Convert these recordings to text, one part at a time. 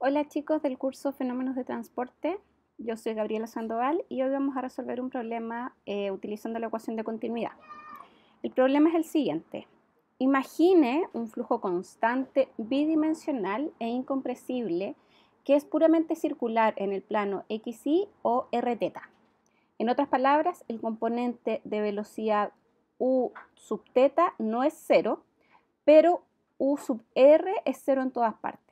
Hola chicos del curso Fenómenos de Transporte, yo soy Gabriela Sandoval y hoy vamos a resolver un problema eh, utilizando la ecuación de continuidad. El problema es el siguiente. Imagine un flujo constante, bidimensional e incompresible que es puramente circular en el plano xy o rθ. En otras palabras, el componente de velocidad u sub no es cero, pero u sub r es cero en todas partes.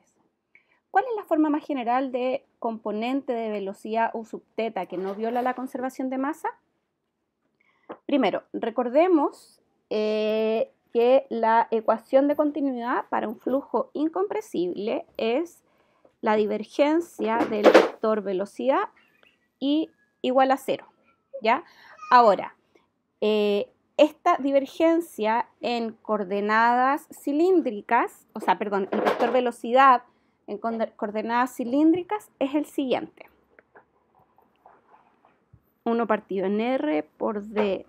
¿Cuál es la forma más general de componente de velocidad U subteta que no viola la conservación de masa? Primero, recordemos eh, que la ecuación de continuidad para un flujo incompresible es la divergencia del vector velocidad y igual a cero. ¿ya? Ahora, eh, esta divergencia en coordenadas cilíndricas, o sea, perdón, el vector velocidad en coordenadas cilíndricas es el siguiente. 1 partido en R por D,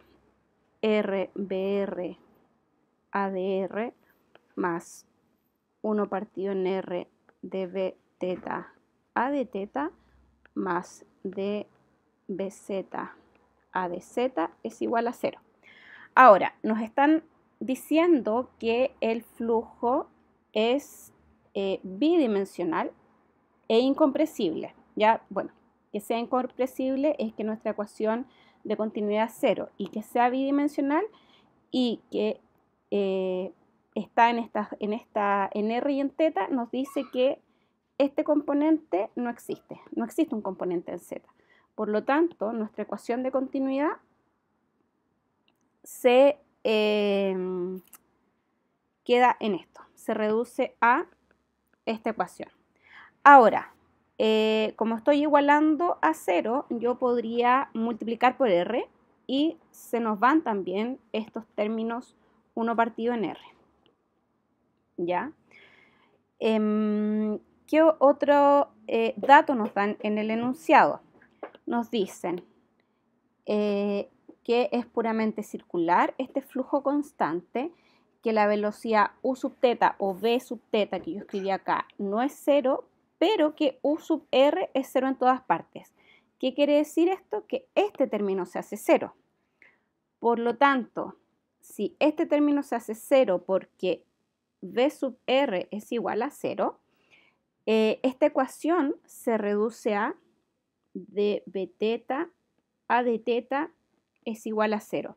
R, BR, ADR, más 1 partido en R, DB, teta, A de teta, más DBZ, A Z es igual a 0. Ahora, nos están diciendo que el flujo es eh, bidimensional e incompresible. Ya, bueno, que sea incompresible es que nuestra ecuación de continuidad cero y que sea bidimensional y que eh, está en esta, en esta en R y en teta nos dice que este componente no existe, no existe un componente en z. Por lo tanto, nuestra ecuación de continuidad se eh, queda en esto, se reduce a esta ecuación. Ahora, eh, como estoy igualando a 0, yo podría multiplicar por r y se nos van también estos términos uno partido en r. ¿Ya? Em, ¿Qué otro eh, dato nos dan en el enunciado? Nos dicen eh, que es puramente circular este flujo constante que la velocidad u sub teta o v sub teta que yo escribí acá no es cero, pero que u sub r es cero en todas partes. ¿Qué quiere decir esto? Que este término se hace cero. Por lo tanto, si este término se hace cero porque v sub r es igual a cero, eh, esta ecuación se reduce a de teta a d es igual a cero.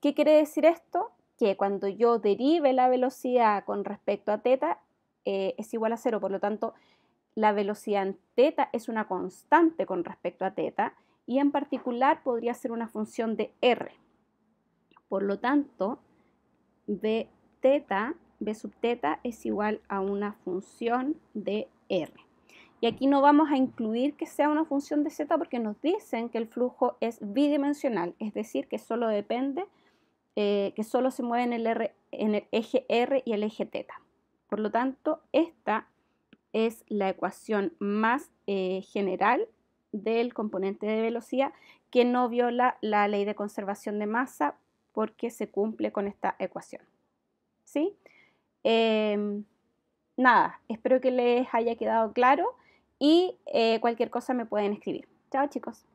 ¿Qué quiere decir esto? que cuando yo derive la velocidad con respecto a teta eh, es igual a cero, por lo tanto la velocidad en teta es una constante con respecto a teta y en particular podría ser una función de r. Por lo tanto, b teta, v sub es igual a una función de r. Y aquí no vamos a incluir que sea una función de z porque nos dicen que el flujo es bidimensional, es decir, que solo depende eh, que solo se mueve en el, en el eje R y el eje θ. Por lo tanto, esta es la ecuación más eh, general del componente de velocidad que no viola la ley de conservación de masa porque se cumple con esta ecuación. ¿Sí? Em, nada, espero que les haya quedado claro y eh, cualquier cosa me pueden escribir. Chao chicos.